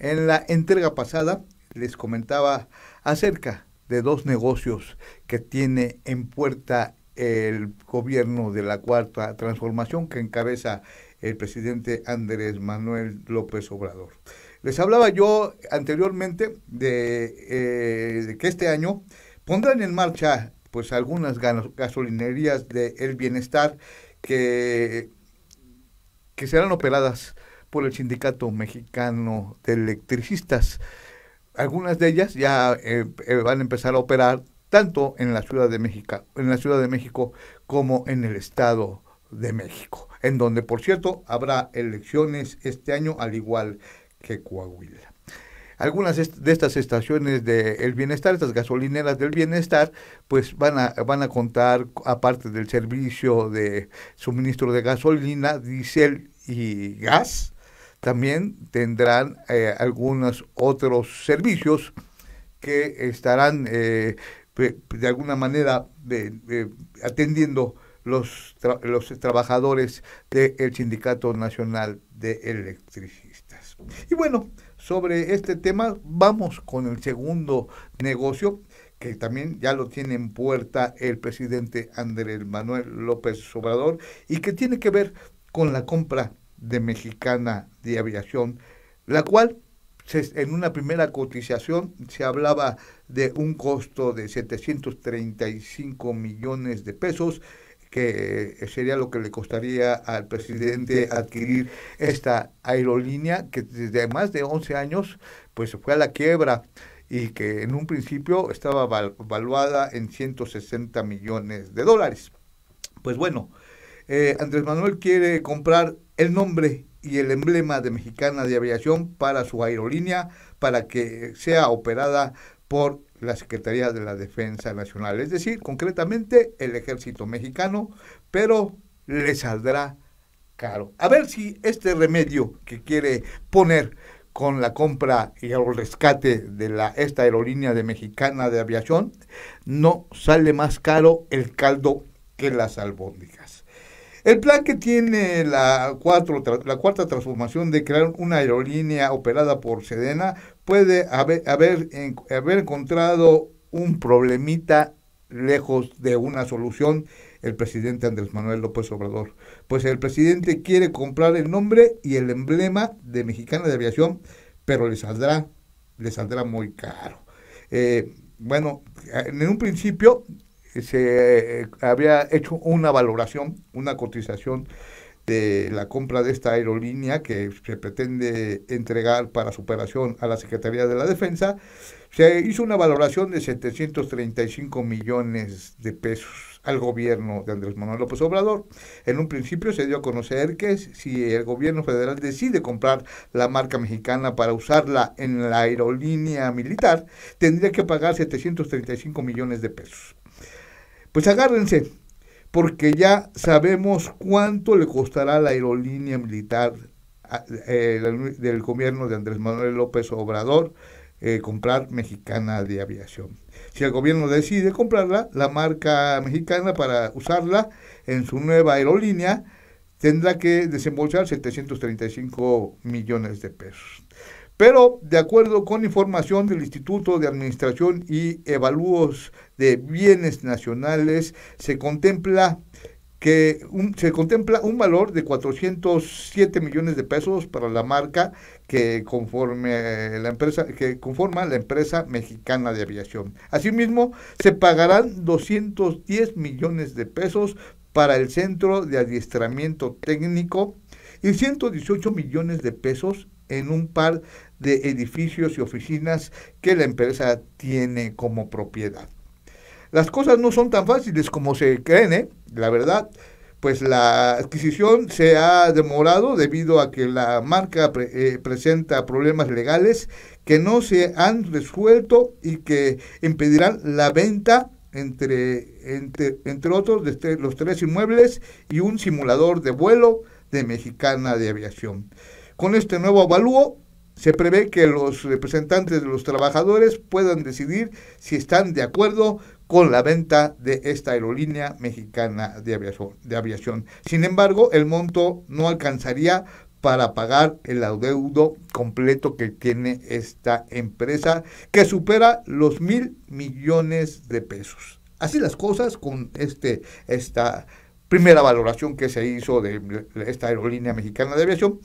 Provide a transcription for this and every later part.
En la entrega pasada les comentaba acerca de dos negocios que tiene en puerta el gobierno de la cuarta transformación que encabeza el presidente Andrés Manuel López Obrador. Les hablaba yo anteriormente de, eh, que este año pondrán en marcha pues algunas gasolinerías del el bienestar que que serán operadas por el Sindicato Mexicano de Electricistas. Algunas de ellas ya eh, eh, van a empezar a operar tanto en la Ciudad de México, en la Ciudad de México como en el Estado de México, en donde por cierto habrá elecciones este año al igual que Coahuila algunas de estas estaciones del bienestar, estas gasolineras del bienestar, pues van a, van a contar, aparte del servicio de suministro de gasolina, diésel y gas, también tendrán eh, algunos otros servicios que estarán eh, de alguna manera atendiendo los, los trabajadores del Sindicato Nacional de Electricistas. Y bueno, sobre este tema. Vamos con el segundo negocio que también ya lo tiene en puerta el presidente Andrés Manuel López Obrador y que tiene que ver con la compra de Mexicana de Aviación, la cual en una primera cotización se hablaba de un costo de 735 millones de pesos que sería lo que le costaría al presidente adquirir esta aerolínea que desde más de 11 años pues fue a la quiebra y que en un principio estaba valuada en 160 millones de dólares. Pues bueno, eh, Andrés Manuel quiere comprar el nombre y el emblema de Mexicana de Aviación para su aerolínea para que sea operada por la Secretaría de la Defensa Nacional, es decir, concretamente el ejército mexicano, pero le saldrá caro. A ver si este remedio que quiere poner con la compra y el rescate de la, esta aerolínea de mexicana de aviación, no sale más caro el caldo que las albóndigas. El plan que tiene la, la cuarta transformación de crear una aerolínea operada por Sedena puede haber, encontrado un problemita lejos de una solución el presidente Andrés Manuel López Obrador. Pues el presidente quiere comprar el nombre y el emblema de Mexicana de Aviación, pero le saldrá, le saldrá muy caro. Eh, bueno, en un principio eh, se eh, había hecho una valoración, una cotización de la compra de esta aerolínea que se pretende entregar para su operación a la Secretaría de la Defensa, se hizo una valoración de 735 millones de pesos al gobierno de Andrés Manuel López Obrador. En un principio se dio a conocer que si el gobierno federal decide comprar la marca mexicana para usarla en la aerolínea militar, tendría que pagar 735 millones de pesos. Pues agárrense, porque ya sabemos cuánto le costará la aerolínea militar eh, del, gobierno de Andrés Manuel López Obrador eh, comprar mexicana de aviación. Si el gobierno decide comprarla, la marca mexicana para usarla en su nueva aerolínea tendrá que desembolsar 735 millones de pesos. Pero de acuerdo con información del Instituto de Administración y Evaluos de Bienes Nacionales, se contempla que un, se contempla un valor de 407 millones de pesos para la marca que conforme eh, la empresa que conforma la empresa mexicana de aviación. Asimismo, se pagarán 210 millones de pesos para el Centro de Adiestramiento Técnico y 118 millones de pesos en un par de de edificios y oficinas que la empresa tiene como propiedad. Las cosas no son tan fáciles como se creen, ¿eh? la verdad pues la adquisición se ha demorado debido a que la marca eh, presenta problemas legales que no se han resuelto y que impedirán la venta entre, entre, entre otros de este, los tres inmuebles y un simulador de vuelo de Mexicana de Aviación. Con este nuevo avalúo se prevé que los representantes de los trabajadores puedan decidir si están de acuerdo con la venta de esta aerolínea mexicana de aviación. Sin embargo, el monto no alcanzaría para pagar el adeudo completo que tiene esta empresa, que supera los mil millones de pesos. Así las cosas con este, esta primera valoración que se hizo de esta aerolínea mexicana de aviación.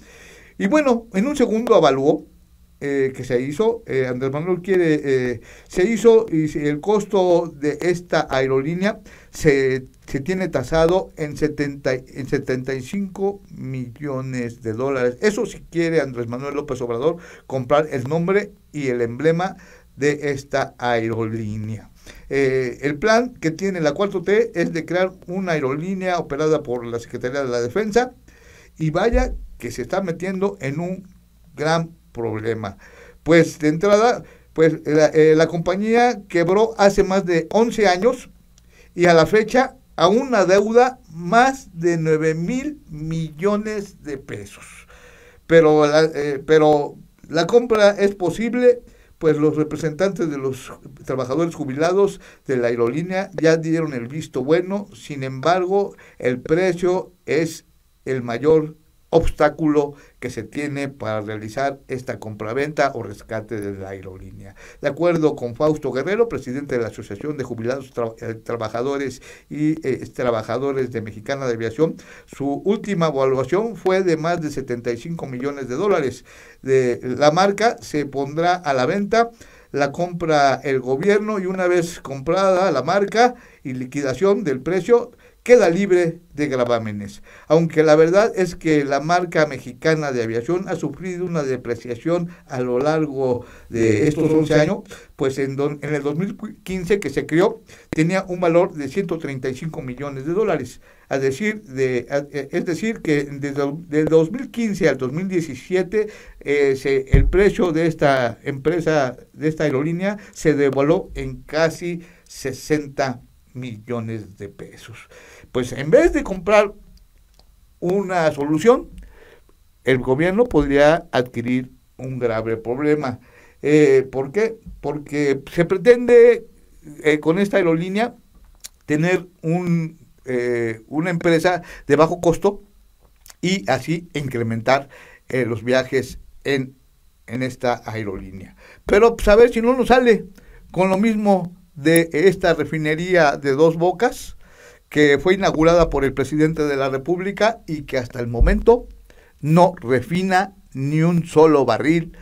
Y bueno, en un segundo avalúo eh, que se hizo, eh, Andrés Manuel quiere, eh, se hizo y el costo de esta aerolínea se, se tiene tasado en, 70, en 75 millones de dólares. Eso si quiere Andrés Manuel López Obrador comprar el nombre y el emblema de esta aerolínea. el plan que tiene la 4T es de crear una aerolínea operada por la Secretaría de la Defensa y vaya que se está metiendo en un gran problema. Pues de entrada, pues la, eh, compañía quebró hace más de 11 años y a la fecha a una deuda más de 9 mil millones de pesos. Pero eh, pero la compra es posible, pues los representantes de los trabajadores jubilados de la aerolínea ya dieron el visto bueno, sin embargo, el precio es el mayor obstáculo que se tiene para realizar esta compraventa o rescate de la aerolínea. De acuerdo con Fausto Guerrero, presidente de la Asociación de Jubilados eh, Trabajadores y eh, Trabajadores de Mexicana de Aviación, su última evaluación fue de más de 75 millones de dólares. De la marca se pondrá a la venta la compra el gobierno y una vez comprada la marca y liquidación del precio queda libre de gravámenes. Aunque la verdad es que la marca mexicana de aviación ha sufrido una depreciación a lo largo de estos 11 años, pues en, el 2015 que se creó tenía un valor de 135 millones de dólares. A de, eh, es decir, que desde, el 2015 al 2017 eh, se, el precio de esta empresa, de esta aerolínea, se devoló en casi 60 millones de pesos. Pues en vez de comprar una solución, el gobierno podría adquirir un grave problema. Eh, ¿Por qué? Porque se pretende eh, con esta aerolínea tener un, eh, una empresa de bajo costo y así incrementar los viajes en, en esta aerolínea. Pero pues, a ver si no nos sale con lo mismo de esta refinería de dos bocas que fue inaugurada por el presidente de la República y que hasta el momento no refina ni un solo barril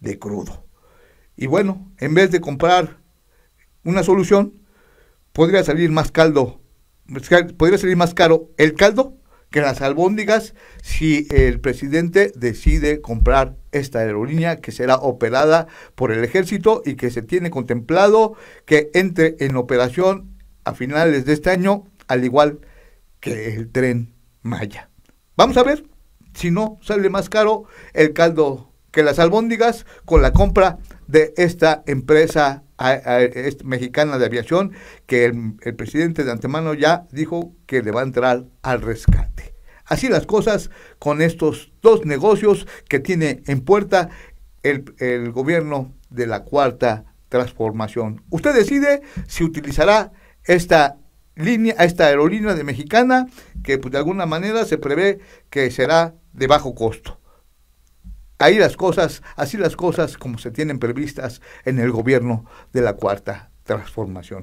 de crudo. Y bueno, en vez de comprar una solución, podría salir más caldo, podría salir más caro el caldo que las albóndigas si el presidente decide comprar esta aerolínea que será operada por el ejército y que se tiene contemplado que entre en operación a finales de este año, al igual que el tren Maya. Vamos a ver si no sale más caro el caldo que las albóndigas con la compra de esta empresa a, mexicana de aviación que el, presidente de antemano ya dijo que le va a entrar al rescate. Así las cosas con estos dos negocios que tiene en puerta el, gobierno de la cuarta transformación. Usted decide si utilizará esta línea, esta aerolínea de mexicana que pues, de alguna manera se prevé que será de bajo costo. Ahí las cosas, así las cosas como se tienen previstas en el gobierno de la cuarta transformación.